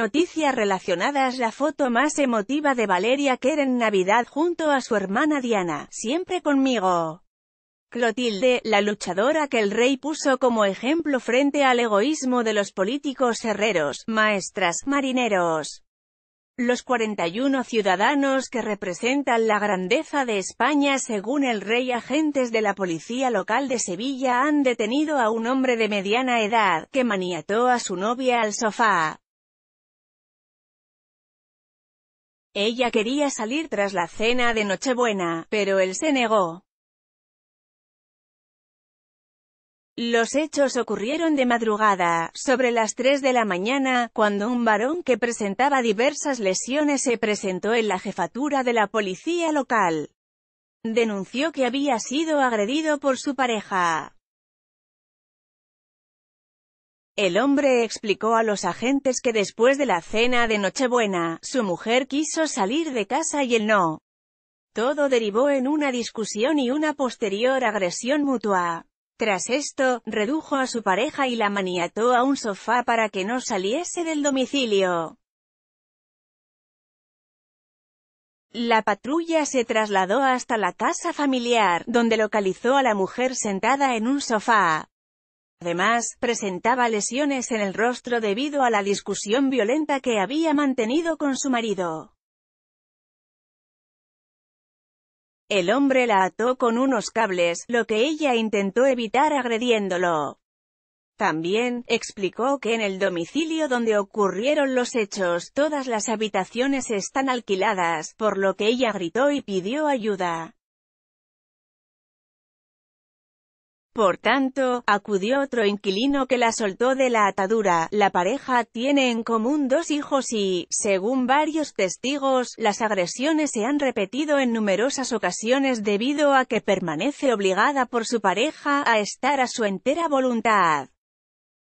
Noticias relacionadas La foto más emotiva de Valeria Kerr en Navidad junto a su hermana Diana, siempre conmigo. Clotilde, la luchadora que el rey puso como ejemplo frente al egoísmo de los políticos herreros, maestras, marineros. Los 41 ciudadanos que representan la grandeza de España según el rey agentes de la policía local de Sevilla han detenido a un hombre de mediana edad, que maniató a su novia al sofá. Ella quería salir tras la cena de Nochebuena, pero él se negó. Los hechos ocurrieron de madrugada, sobre las 3 de la mañana, cuando un varón que presentaba diversas lesiones se presentó en la jefatura de la policía local. Denunció que había sido agredido por su pareja. El hombre explicó a los agentes que después de la cena de Nochebuena, su mujer quiso salir de casa y él no. Todo derivó en una discusión y una posterior agresión mutua. Tras esto, redujo a su pareja y la maniató a un sofá para que no saliese del domicilio. La patrulla se trasladó hasta la casa familiar, donde localizó a la mujer sentada en un sofá. Además, presentaba lesiones en el rostro debido a la discusión violenta que había mantenido con su marido. El hombre la ató con unos cables, lo que ella intentó evitar agrediéndolo. También, explicó que en el domicilio donde ocurrieron los hechos, todas las habitaciones están alquiladas, por lo que ella gritó y pidió ayuda. Por tanto, acudió otro inquilino que la soltó de la atadura. La pareja tiene en común dos hijos y, según varios testigos, las agresiones se han repetido en numerosas ocasiones debido a que permanece obligada por su pareja a estar a su entera voluntad.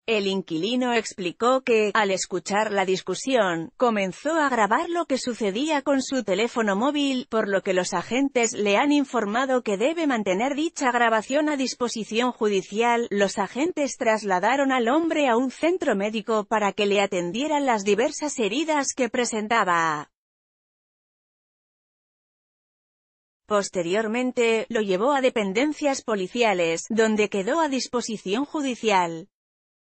El inquilino explicó que, al escuchar la discusión, comenzó a grabar lo que sucedía con su teléfono móvil, por lo que los agentes le han informado que debe mantener dicha grabación a disposición judicial. Los agentes trasladaron al hombre a un centro médico para que le atendieran las diversas heridas que presentaba. Posteriormente, lo llevó a dependencias policiales, donde quedó a disposición judicial.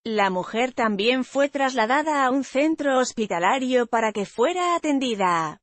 La mujer también fue trasladada a un centro hospitalario para que fuera atendida.